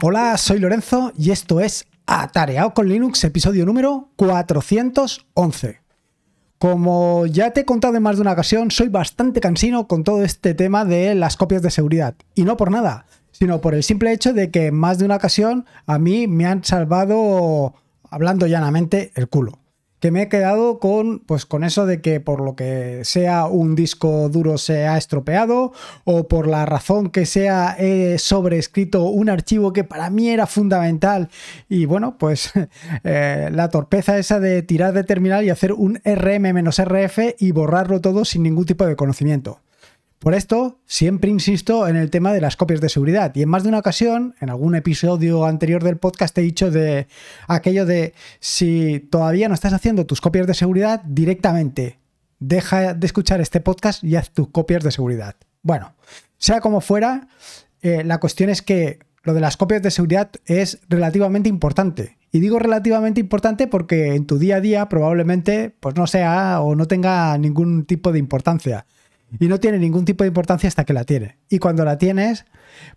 Hola, soy Lorenzo y esto es Atareado con Linux, episodio número 411. Como ya te he contado en más de una ocasión, soy bastante cansino con todo este tema de las copias de seguridad. Y no por nada, sino por el simple hecho de que en más de una ocasión a mí me han salvado, hablando llanamente, el culo que me he quedado con, pues, con eso de que por lo que sea un disco duro se ha estropeado o por la razón que sea he sobrescrito un archivo que para mí era fundamental y bueno, pues eh, la torpeza esa de tirar de terminal y hacer un RM-RF y borrarlo todo sin ningún tipo de conocimiento. Por esto, siempre insisto en el tema de las copias de seguridad. Y en más de una ocasión, en algún episodio anterior del podcast, he dicho de aquello de si todavía no estás haciendo tus copias de seguridad directamente, deja de escuchar este podcast y haz tus copias de seguridad. Bueno, sea como fuera, eh, la cuestión es que lo de las copias de seguridad es relativamente importante. Y digo relativamente importante porque en tu día a día probablemente pues no sea o no tenga ningún tipo de importancia. Y no tiene ningún tipo de importancia hasta que la tiene. Y cuando la tienes,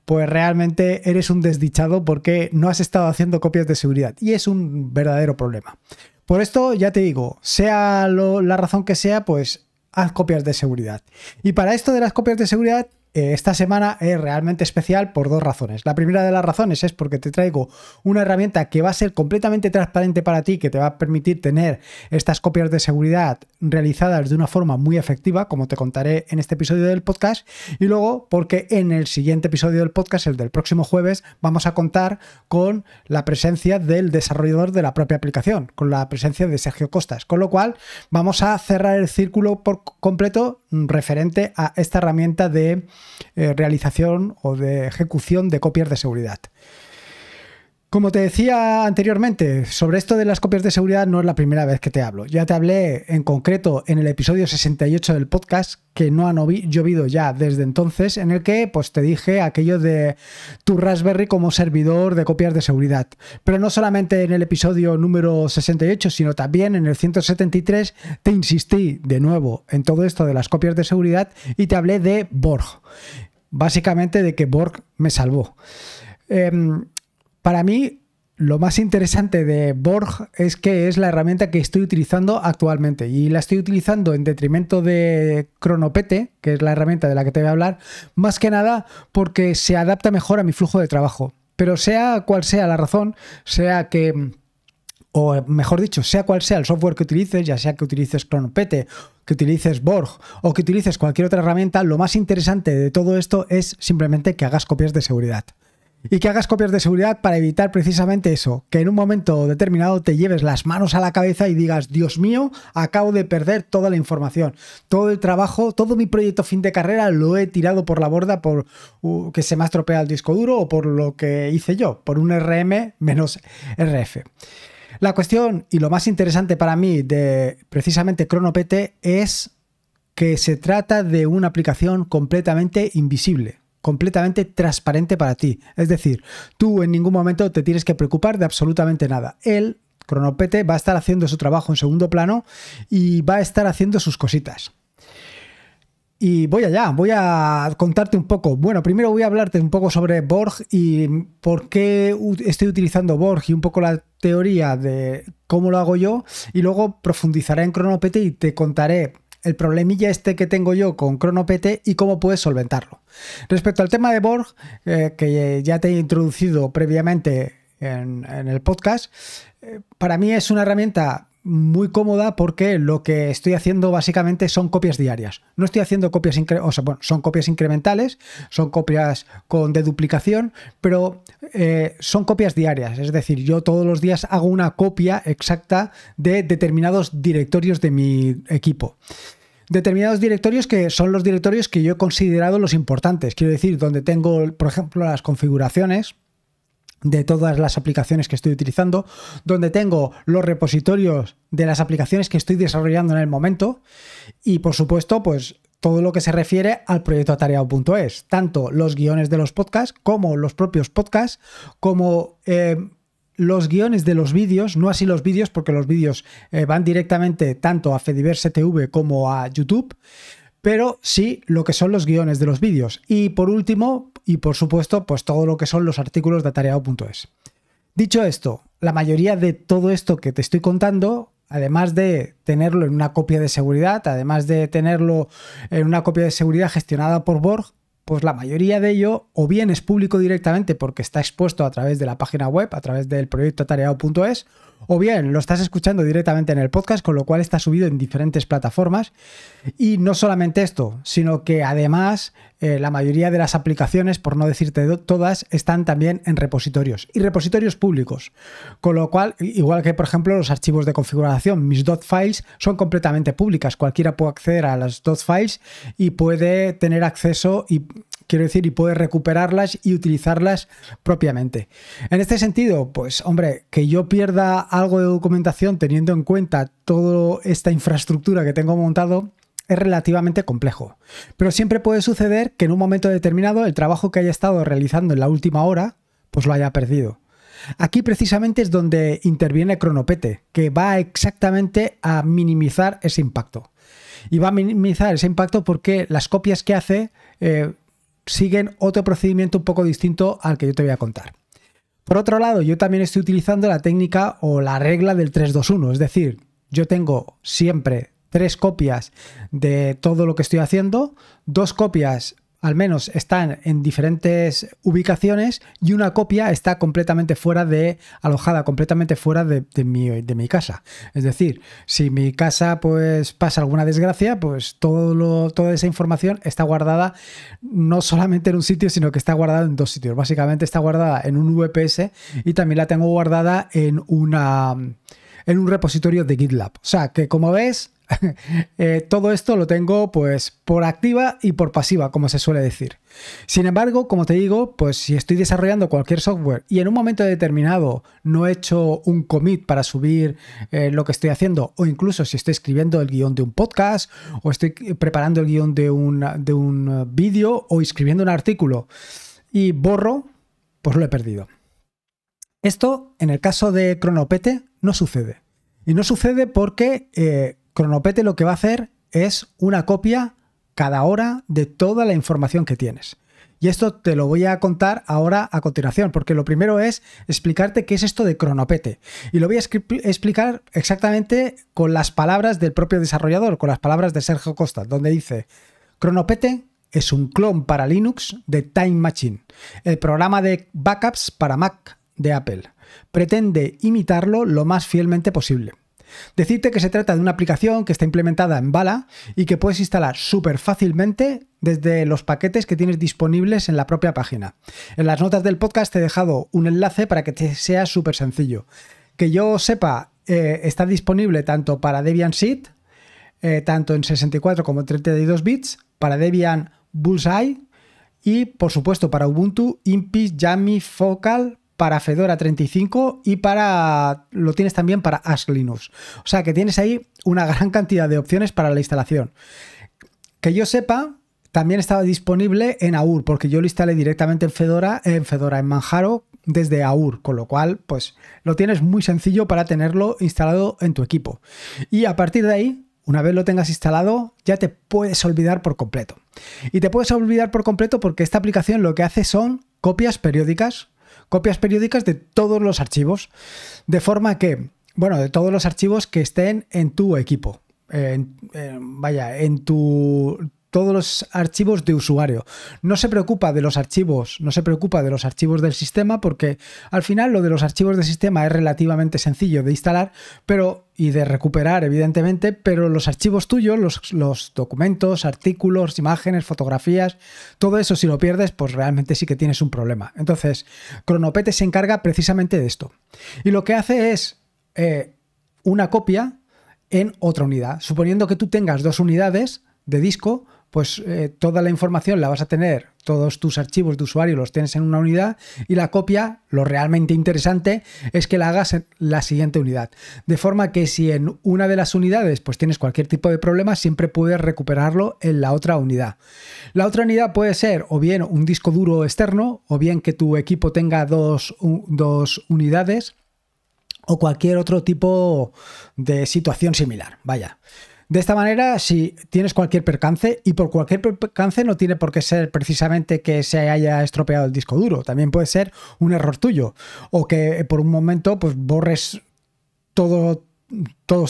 pues realmente eres un desdichado porque no has estado haciendo copias de seguridad. Y es un verdadero problema. Por esto, ya te digo, sea la razón que sea, pues haz copias de seguridad. Y para esto de las copias de seguridad, eh, esta semana es realmente especial por dos razones. La primera de las razones es porque te traigo una herramienta que va a ser completamente transparente para ti, que te va a permitir tener estas copias de seguridad realizadas de una forma muy efectiva, como te contaré en este episodio del podcast. Y luego porque en el siguiente episodio del podcast, el del próximo jueves, vamos a contar con la presencia del desarrollador de la propia aplicación, con la presencia de Sergio Costas. Con lo cual vamos a cerrar el círculo por completo referente a esta herramienta de eh, realización o de ejecución de copias de seguridad. Como te decía anteriormente, sobre esto de las copias de seguridad no es la primera vez que te hablo. Ya te hablé en concreto en el episodio 68 del podcast, que no ha llovido ya desde entonces, en el que pues, te dije aquello de tu Raspberry como servidor de copias de seguridad. Pero no solamente en el episodio número 68, sino también en el 173 te insistí de nuevo en todo esto de las copias de seguridad y te hablé de Borg. Básicamente de que Borg me salvó. Em, para mí, lo más interesante de Borg es que es la herramienta que estoy utilizando actualmente y la estoy utilizando en detrimento de Cronopete, que es la herramienta de la que te voy a hablar, más que nada porque se adapta mejor a mi flujo de trabajo. Pero sea cual sea la razón, sea que o mejor dicho, sea cual sea el software que utilices, ya sea que utilices Cronopete, que utilices Borg o que utilices cualquier otra herramienta, lo más interesante de todo esto es simplemente que hagas copias de seguridad y que hagas copias de seguridad para evitar precisamente eso, que en un momento determinado te lleves las manos a la cabeza y digas, Dios mío, acabo de perder toda la información, todo el trabajo, todo mi proyecto fin de carrera lo he tirado por la borda por uh, que se me ha estropeado el disco duro o por lo que hice yo, por un RM menos RF. La cuestión y lo más interesante para mí de precisamente Cronopete es que se trata de una aplicación completamente invisible completamente transparente para ti. Es decir, tú en ningún momento te tienes que preocupar de absolutamente nada. Él, Cronopete, va a estar haciendo su trabajo en segundo plano y va a estar haciendo sus cositas. Y voy allá, voy a contarte un poco. Bueno, primero voy a hablarte un poco sobre Borg y por qué estoy utilizando Borg y un poco la teoría de cómo lo hago yo. Y luego profundizaré en Cronopete y te contaré el problemilla este que tengo yo con ChronoPT y cómo puedes solventarlo. Respecto al tema de Borg, eh, que ya te he introducido previamente en, el podcast, eh, para mí es una herramienta muy cómoda porque lo que estoy haciendo básicamente son copias diarias. No estoy haciendo copias, o son copias incrementales, son copias con deduplicación, pero eh, son copias diarias. Es decir, yo todos los días hago una copia exacta de determinados directorios de mi equipo determinados directorios que son los directorios que yo he considerado los importantes. Quiero decir, donde tengo, por ejemplo, las configuraciones de todas las aplicaciones que estoy utilizando, donde tengo los repositorios de las aplicaciones que estoy desarrollando en el momento y por supuesto pues todo lo que se refiere al proyecto atareado.es, tanto los guiones de los podcasts como los propios podcasts, como eh, los guiones de los vídeos, no así los vídeos porque los vídeos eh, van directamente tanto a Fediverse TV como a YouTube pero sí lo que son los guiones de los vídeos. Y por último, y por supuesto, pues todo lo que son los artículos de atareado.es. Dicho esto, la mayoría de todo esto que te estoy contando, además de tenerlo en una copia de seguridad, además de tenerlo en una copia de seguridad gestionada por Borg, pues la mayoría de ello o bien es público directamente porque está expuesto a través de la página web, a través del proyecto atareado.es, o bien lo estás escuchando directamente en el podcast, con lo cual está subido en diferentes plataformas. Y no solamente esto, sino que además eh, la mayoría de las aplicaciones, por no decirte todas, están también en repositorios y repositorios públicos. Con lo cual, igual que por ejemplo los archivos de configuración, mis .dot .files son completamente públicas. Cualquiera puede acceder a las .dot .files y puede tener acceso y quiero decir, y poder recuperarlas y utilizarlas propiamente. En este sentido, pues hombre, que yo pierda algo de documentación teniendo en cuenta toda esta infraestructura que tengo montado, es relativamente complejo. Pero siempre puede suceder que en un momento determinado el trabajo que haya estado realizando en la última hora, pues lo haya perdido. Aquí precisamente es donde interviene Cronopete, que va exactamente a minimizar ese impacto. Y va a minimizar ese impacto porque las copias que hace eh, siguen otro procedimiento un poco distinto al que yo te voy a contar. Por otro lado, yo también estoy utilizando la técnica o la regla del 321, es decir, yo tengo siempre tres copias de todo lo que estoy haciendo, dos copias al menos están en diferentes ubicaciones y una copia está completamente fuera de, alojada completamente fuera de, mi, de mi, casa. Es decir, si mi casa pues pasa alguna desgracia, pues todo lo, toda esa información está guardada no solamente en un sitio, sino que está guardada en dos sitios. Básicamente está guardada en un VPS y también la tengo guardada en una en un repositorio de GitLab. O sea, que como ves, Eh, todo esto lo tengo pues por activa y por pasiva, como se suele decir. Sin embargo, como te digo, pues si estoy desarrollando cualquier software y en un momento determinado no he hecho un commit para subir eh, lo que estoy haciendo, o incluso si estoy escribiendo el guión de un podcast, o estoy preparando el guión de, de un eh, vídeo, o escribiendo un artículo y borro, pues lo he perdido. Esto, en el caso de Cronopete, no sucede. Y no sucede porque Cronopete lo que va a hacer es una copia cada hora de toda la información que tienes. Y esto te lo voy a contar ahora a continuación, porque lo primero es explicarte qué es esto de cronopete. Y lo voy a explicar exactamente con las palabras del propio desarrollador, con las palabras de Sergio Costa, donde dice, cronopete es un clon para Linux de Time Machine, el programa de backups para Mac de Apple. Pretende imitarlo lo más fielmente posible. Decirte que se trata de una aplicación que está implementada en Bala y que puedes instalar súper fácilmente desde los paquetes que tienes disponibles en la propia página. En las notas del podcast te he dejado un enlace para que te sea súper sencillo. Que yo sepa, eh, está disponible tanto para Debian Seed, eh, tanto en 64 como en 32 bits, para Debian Bullseye y, por supuesto, para Ubuntu, Impi, Yami, Focal, para Fedora 35 y para lo tienes también para Ask Linux. O sea que tienes ahí una gran cantidad de opciones para la instalación. Que yo sepa, también estaba disponible en AUR, porque yo lo instalé directamente en Fedora, en Fedora, en Manjaro, desde AUR, con lo cual, pues lo tienes muy sencillo para tenerlo instalado en tu equipo. Y a partir de ahí, una vez lo tengas instalado, ya te puedes olvidar por completo. Y te puedes olvidar por completo porque esta aplicación lo que hace son copias periódicas copias periódicas de todos los archivos, de forma que, bueno, de todos los archivos que estén en tu equipo. vaya, en tu, todos los archivos de usuario. No se preocupa de los archivos, no se preocupa de los archivos del sistema porque al final lo de los archivos del sistema es relativamente sencillo de instalar, pero y de recuperar evidentemente, pero los archivos tuyos, los, documentos, artículos, imágenes, fotografías, todo eso si lo pierdes, pues realmente sí que tienes un problema. Entonces, Cronopete se encarga precisamente de esto. Y lo que hace es eh, una copia en otra unidad. Suponiendo que tú tengas dos unidades de disco, pues eh, toda la información la vas a tener, todos tus archivos de usuario los tienes en una unidad y la copia, lo realmente interesante es que la hagas en la siguiente unidad. De forma que si en una de las unidades pues tienes cualquier tipo de problema, siempre puedes recuperarlo en la otra unidad. La otra unidad puede ser o bien un disco duro externo o bien que tu equipo tenga dos, dos unidades o cualquier otro tipo de situación similar. Vaya. De esta manera, si tienes cualquier percance, y por cualquier percance no tiene por qué ser precisamente que se haya estropeado el disco duro, también puede ser un error tuyo, o que por un momento pues, borres todos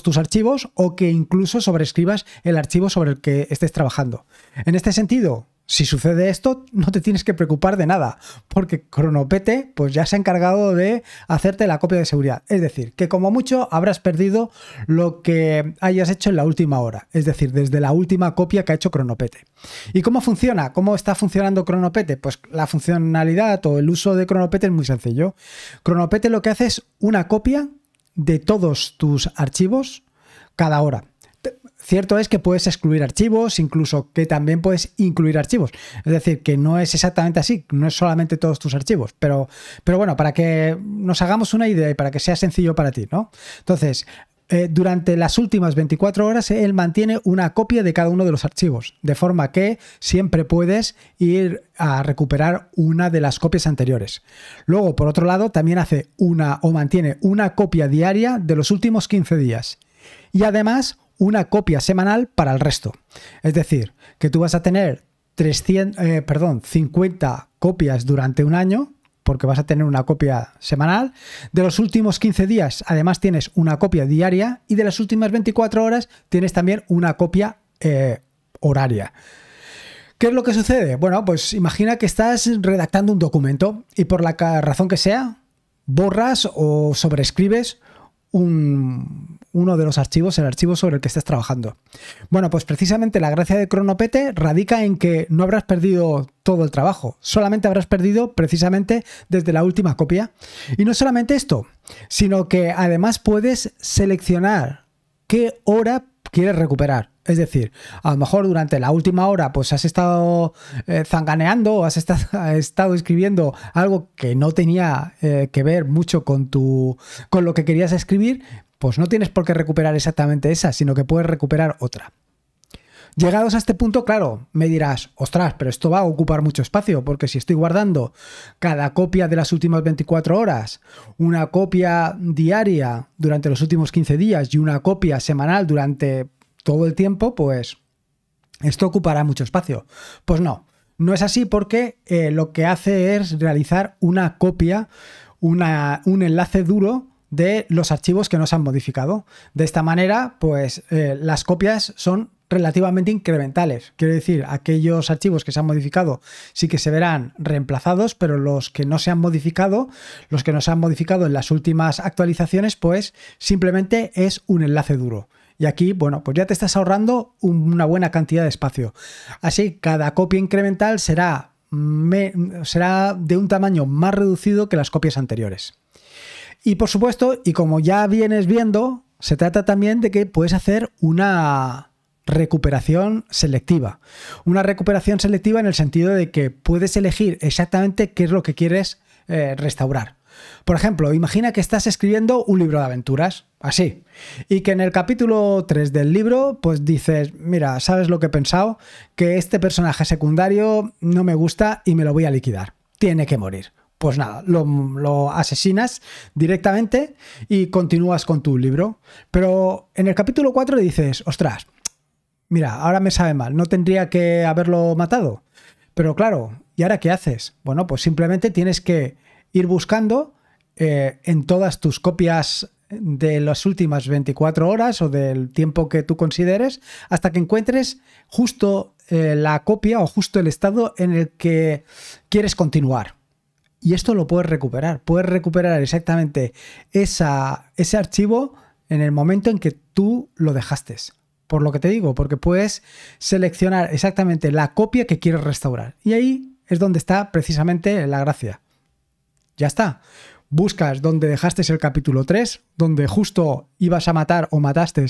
tus archivos o que incluso sobrescribas el archivo sobre el que estés trabajando. En este sentido, si sucede esto, no te tienes que preocupar de nada, porque Cronopete pues ya se ha encargado de hacerte la copia de seguridad. Es decir, que como mucho habrás perdido lo que hayas hecho en la última hora, es decir, desde la última copia que ha hecho Cronopete. ¿Y cómo funciona? ¿Cómo está funcionando Cronopete? Pues la funcionalidad o el uso de Cronopete es muy sencillo. Cronopete lo que hace es una copia de todos tus archivos cada hora. Cierto es que puedes excluir archivos, incluso que también puedes incluir archivos. Es decir, que no es exactamente así, no es solamente todos tus archivos, pero, pero bueno, para que nos hagamos una idea y para que sea sencillo para ti, ¿no? Entonces, eh, durante las últimas 24 horas él mantiene una copia de cada uno de los archivos, de forma que siempre puedes ir a recuperar una de las copias anteriores. Luego, por otro lado, también hace una o mantiene una copia diaria de los últimos 15 días. Y además, una copia semanal para el resto. Es decir, que tú vas a tener 300, eh, perdón, 50 copias durante un año, porque vas a tener una copia semanal. De los últimos 15 días, además, tienes una copia diaria y de las últimas 24 horas tienes también una copia eh, horaria. ¿Qué es lo que sucede? Bueno, pues imagina que estás redactando un documento y por la razón que sea, borras o sobrescribes un, uno de los archivos, el archivo sobre el que estás trabajando. Bueno, pues precisamente la gracia de Cronopete radica en que no habrás perdido todo el trabajo, solamente habrás perdido precisamente desde la última copia. Y no solamente esto, sino que además puedes seleccionar qué hora quieres recuperar. Es decir, a lo mejor durante la última hora pues has estado eh, zanganeando o has estado, escribiendo algo que no tenía eh, que ver mucho con, tu, con lo que querías escribir, pues no tienes por qué recuperar exactamente esa, sino que puedes recuperar otra. Llegados a este punto, claro, me dirás, ostras, pero esto va a ocupar mucho espacio, porque si estoy guardando cada copia de las últimas 24 horas, una copia diaria durante los últimos 15 días y una copia semanal durante todo el tiempo, pues esto ocupará mucho espacio. Pues no, no es así porque eh, lo que hace es realizar una copia, un enlace duro de los archivos que no se han modificado. De esta manera, pues eh, las copias son relativamente incrementales. Quiero decir, aquellos archivos que se han modificado sí que se verán reemplazados, pero los que no se han modificado, los que no se han modificado en las últimas actualizaciones, pues simplemente es un enlace duro. Y aquí, bueno, pues ya te estás ahorrando una buena cantidad de espacio. Así, cada copia incremental será, será de un tamaño más reducido que las copias anteriores. Y por supuesto, y como ya vienes viendo, se trata también de que puedes hacer una recuperación selectiva. Una recuperación selectiva en el sentido de que puedes elegir exactamente qué es lo que quieres eh, restaurar. Por ejemplo, imagina que estás escribiendo un libro de aventuras, así, y que en el capítulo 3 del libro, pues dices, mira, ¿sabes lo que he pensado? Que este personaje secundario no me gusta y me lo voy a liquidar. Tiene que morir. Pues nada, lo, asesinas directamente y continúas con tu libro. Pero en el capítulo 4 dices, ostras, mira, ahora me sabe mal, no tendría que haberlo matado. Pero claro, ¿y ahora qué haces? Bueno, pues simplemente tienes que ir buscando eh, en todas tus copias de las últimas 24 horas o del tiempo que tú consideres hasta que encuentres justo eh, la copia o justo el estado en el que quieres continuar. Y esto lo puedes recuperar. Puedes recuperar exactamente ese archivo en el momento en que tú lo dejaste. Por lo que te digo, porque puedes seleccionar exactamente la copia que quieres restaurar. Y ahí es donde está precisamente la gracia. Ya está. Buscas donde dejaste el capítulo 3, donde justo ibas a matar o mataste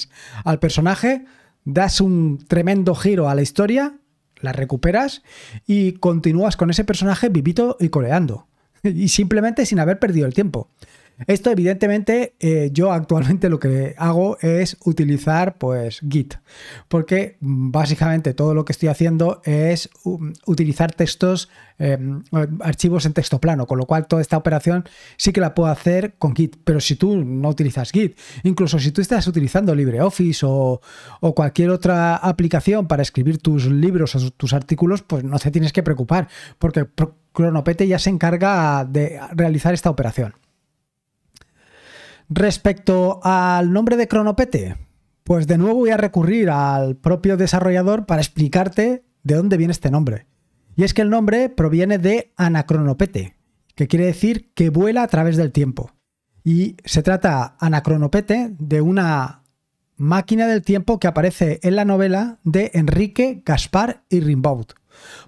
al personaje, das un tremendo giro a la historia, la recuperas y continúas con ese personaje vivito y coleando. y simplemente sin haber perdido el tiempo. Esto evidentemente eh, yo actualmente lo que hago es utilizar pues Git, porque mm, básicamente todo lo que estoy haciendo es um, utilizar textos, em, archivos en texto plano, con lo cual toda esta operación sí que la puedo hacer con Git, pero si tú no utilizas Git, incluso si tú estás utilizando LibreOffice o, o cualquier otra aplicación para escribir tus libros o tus artículos, pues no te tienes que preocupar, porque Cronopete ya se encarga de realizar esta operación. Respecto al nombre de Cronopete, pues de nuevo voy a recurrir al propio desarrollador para explicarte de dónde viene este nombre. Y es que el nombre proviene de anacronopete, que quiere decir que vuela a través del tiempo. Y se trata anacronopete de una máquina del tiempo que aparece en la novela de Enrique Gaspar y Rimbaud,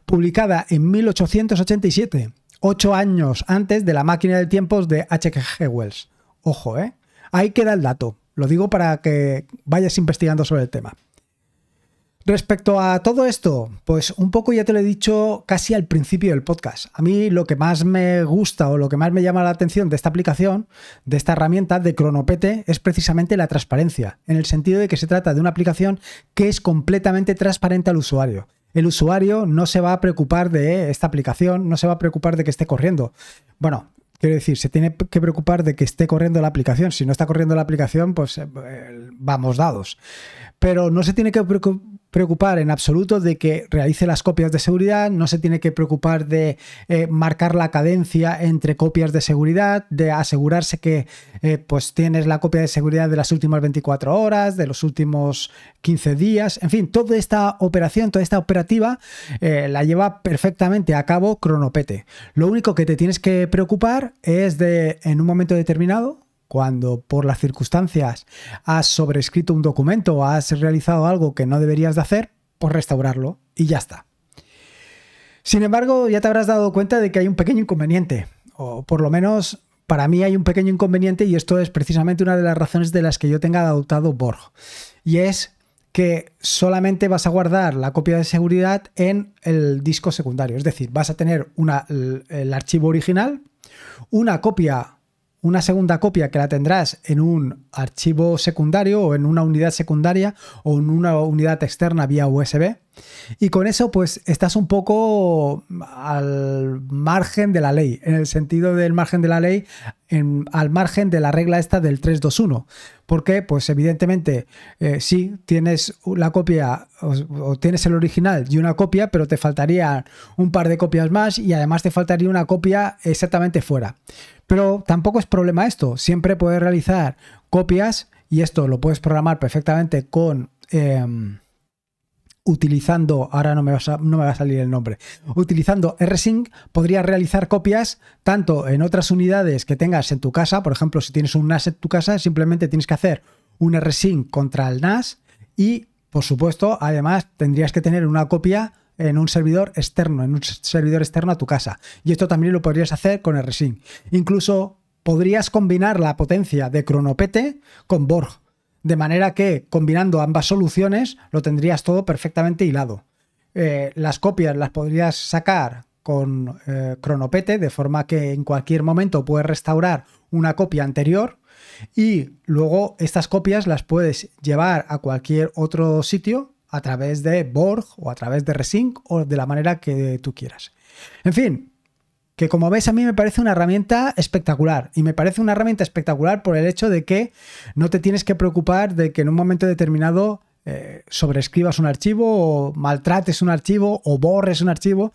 publicada en 1887, ocho años antes de la máquina del tiempo de H.G. Wells. Ojo, ¿eh? Ahí queda el dato. Lo digo para que vayas investigando sobre el tema. Respecto a todo esto, pues un poco ya te lo he dicho casi al principio del podcast. A mí lo que más me gusta o lo que más me llama la atención de esta aplicación, de esta herramienta de Cronopete, es precisamente la transparencia, en el sentido de que se trata de una aplicación que es completamente transparente al usuario. El usuario no se va a preocupar de esta aplicación, no se va a preocupar de que esté corriendo. Bueno, Quiero decir, se tiene que preocupar de que esté corriendo la aplicación. Si no está corriendo la aplicación, pues eh, vamos dados. Pero no se tiene que preocupar preocupar en absoluto de que realice las copias de seguridad, no se tiene que preocupar de eh, marcar la cadencia entre copias de seguridad, de asegurarse que eh, pues tienes la copia de seguridad de las últimas 24 horas, de los últimos 15 días, en fin, toda esta operación, toda esta operativa eh, la lleva perfectamente a cabo Cronopete. Lo único que te tienes que preocupar es de en un momento determinado, cuando por las circunstancias has sobrescrito un documento o has realizado algo que no deberías de hacer, pues restaurarlo y ya está. Sin embargo, ya te habrás dado cuenta de que hay un pequeño inconveniente, o por lo menos para mí hay un pequeño inconveniente y esto es precisamente una de las razones de las que yo tenga adoptado Borg, y es que solamente vas a guardar la copia de seguridad en el disco secundario, es decir, vas a tener el, el archivo original, una copia una segunda copia que la tendrás en un archivo secundario o en una unidad secundaria o en una unidad externa vía USB y con eso, pues estás un poco al margen de la ley, en el sentido del margen de la ley, al margen de la regla esta del 321. Porque, pues evidentemente, si eh, sí, tienes la copia o, tienes el original y una copia, pero te faltaría un par de copias más y además te faltaría una copia exactamente fuera. Pero tampoco es problema esto, siempre puedes realizar copias y esto lo puedes programar perfectamente con... Em, utilizando, ahora no me, no me va a salir el nombre, utilizando rsync podrías realizar copias tanto en otras unidades que tengas en tu casa, por ejemplo, si tienes un NAS en tu casa, simplemente tienes que hacer un rsync contra el NAS y, por supuesto, además tendrías que tener una copia en un servidor externo, en un servidor externo a tu casa. Y esto también lo podrías hacer con rsync. Incluso podrías combinar la potencia de Cronopete con Borg de manera que combinando ambas soluciones lo tendrías todo perfectamente hilado. Eh, las copias las podrías sacar con eh, Cronopete, de forma que en cualquier momento puedes restaurar una copia anterior y luego estas copias las puedes llevar a cualquier otro sitio a través de Borg o a través de Resync o de la manera que tú quieras. En fin, que como ves a mí me parece una herramienta espectacular. Y me parece una herramienta espectacular por el hecho de que no te tienes que preocupar de que en un momento determinado eh, sobrescribas un archivo o maltrates un archivo o borres un archivo.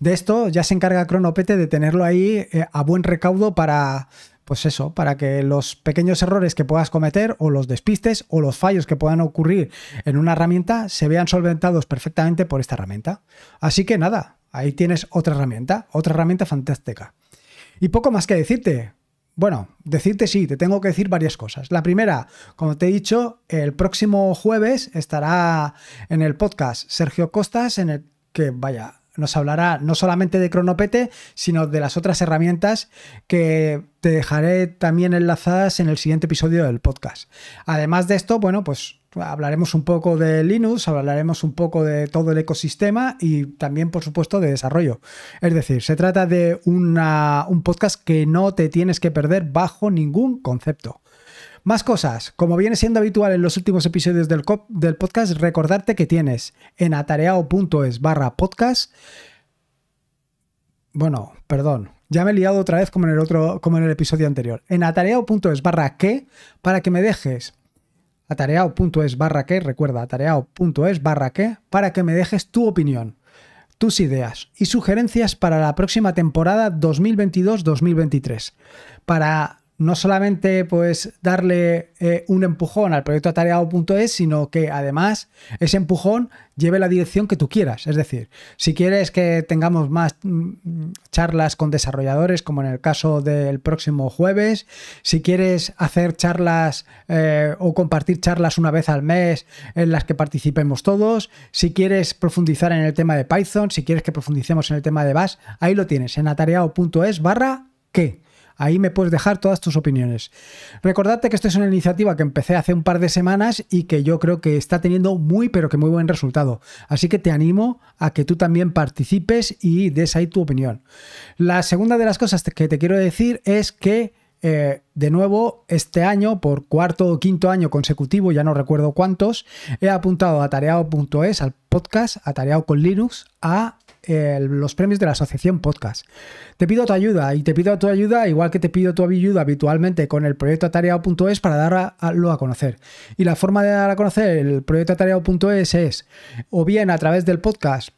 De esto ya se encarga Cronopete de tenerlo ahí eh, a buen recaudo para... Pues eso, para que los pequeños errores que puedas cometer o los despistes o los fallos que puedan ocurrir en una herramienta se vean solventados perfectamente por esta herramienta. Así que nada, Ahí tienes otra herramienta, otra herramienta fantástica. Y poco más que decirte. Bueno, decirte sí, te tengo que decir varias cosas. La primera, como te he dicho, el próximo jueves estará en el podcast Sergio Costas, en el que, vaya, nos hablará no solamente de Cronopete, sino de las otras herramientas que te dejaré también enlazadas en el siguiente episodio del podcast. Además de esto, bueno, pues hablaremos un poco de Linux, hablaremos un poco de todo el ecosistema y también, por supuesto, de desarrollo. Es decir, se trata de un podcast que no te tienes que perder bajo ningún concepto. Más cosas. Como viene siendo habitual en los últimos episodios del, del podcast, recordarte que tienes en atareao.es barra podcast. Bueno, perdón. Ya me he liado otra vez como en el otro, como en el episodio anterior. En atareao.es barra que para que me dejes atareao.es barra que, recuerda, atareao.es barra que, para que me dejes tu opinión, tus ideas y sugerencias para la próxima temporada 2022-2023, para no solamente pues darle eh, un empujón al proyecto atareado.es, sino que además ese empujón lleve la dirección que tú quieras. Es decir, si quieres que tengamos más mm, charlas con desarrolladores, como en el caso del próximo jueves, si quieres hacer charlas eh, o compartir charlas una vez al mes en las que participemos todos, si quieres profundizar en el tema de Python, si quieres que profundicemos en el tema de Bash, ahí lo tienes, en atareado.es barra que. Ahí me puedes dejar todas tus opiniones. Recordarte que esto es una iniciativa que empecé hace un par de semanas y que yo creo que está teniendo muy pero que muy buen resultado. Así que te animo a que tú también participes y des ahí tu opinión. La segunda de las cosas que te quiero decir es que... Eh, de nuevo, este año, por cuarto o quinto año consecutivo, ya no recuerdo cuántos, he apuntado a tareao.es, al podcast, a tareao con Linux, a los premios de la Asociación Podcast. Te pido tu ayuda y te pido tu ayuda, igual que te pido tu ayuda habitualmente con el proyecto atareado.es para darlo a, conocer. Y la forma de dar a conocer el proyecto atareado.es es o bien a través del podcast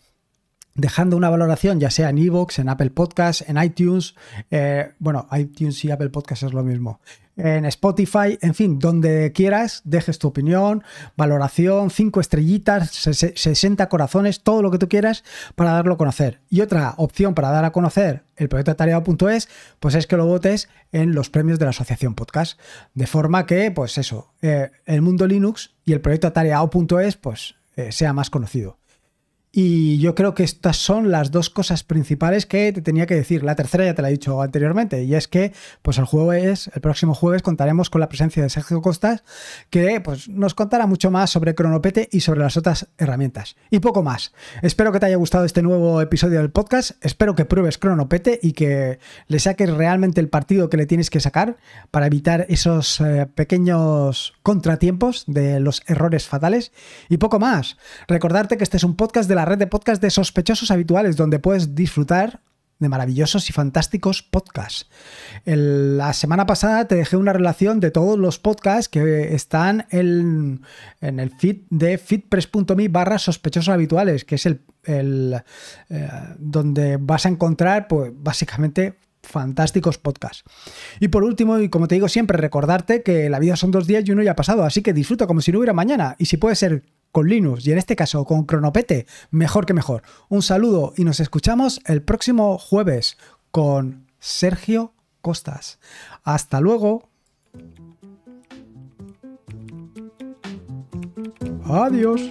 dejando una valoración, ya sea en iVoox, en Apple Podcasts, en iTunes, eh, bueno, iTunes y Apple Podcasts es lo mismo, en Spotify, en fin, donde quieras, dejes tu opinión, valoración, cinco estrellitas, 60 corazones, todo lo que tú quieras para darlo a conocer. Y otra opción para dar a conocer el proyecto atareado.es, pues es que lo votes en los premios de la Asociación Podcast. De forma que, pues eso, eh, el mundo Linux y el proyecto atareado.es pues eh, sea más conocido. Y yo creo que estas son las dos cosas principales que te tenía que decir. La tercera ya te la he dicho anteriormente, y es que pues el jueves, el próximo jueves contaremos con la presencia de Sergio Costas, que pues, nos contará mucho más sobre Cronopete y sobre las otras herramientas. Y poco más. Espero que te haya gustado este nuevo episodio del podcast. Espero que pruebes Cronopete y que le saques realmente el partido que le tienes que sacar para evitar esos eh, pequeños contratiempos, de los errores fatales y poco más. Recordarte que este es un podcast de la red de podcast de sospechosos habituales, donde puedes disfrutar de maravillosos y fantásticos podcasts. la semana pasada te dejé una relación de todos los podcasts que están en, el feed de fitpress.me barra sospechosos habituales, que es el, eh, donde vas a encontrar pues, básicamente fantásticos podcasts. Y por último, y como te digo siempre, recordarte que la vida son dos días y uno ya ha pasado, así que disfruta como si no hubiera mañana. Y si puede ser con Linux y en este caso con Cronopete, mejor que mejor. Un saludo y nos escuchamos el próximo jueves con Sergio Costas. Hasta luego. Adiós.